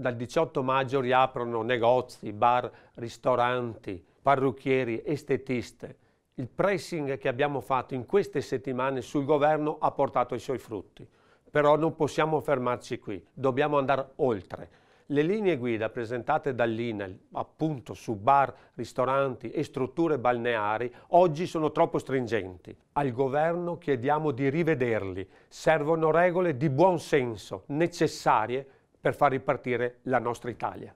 dal 18 maggio riaprono negozi, bar, ristoranti, parrucchieri, estetiste. Il pressing che abbiamo fatto in queste settimane sul governo ha portato i suoi frutti. Però non possiamo fermarci qui, dobbiamo andare oltre. Le linee guida presentate dall'INEL, appunto su bar, ristoranti e strutture balneari, oggi sono troppo stringenti. Al governo chiediamo di rivederli. Servono regole di buon senso, necessarie per far ripartire la nostra Italia.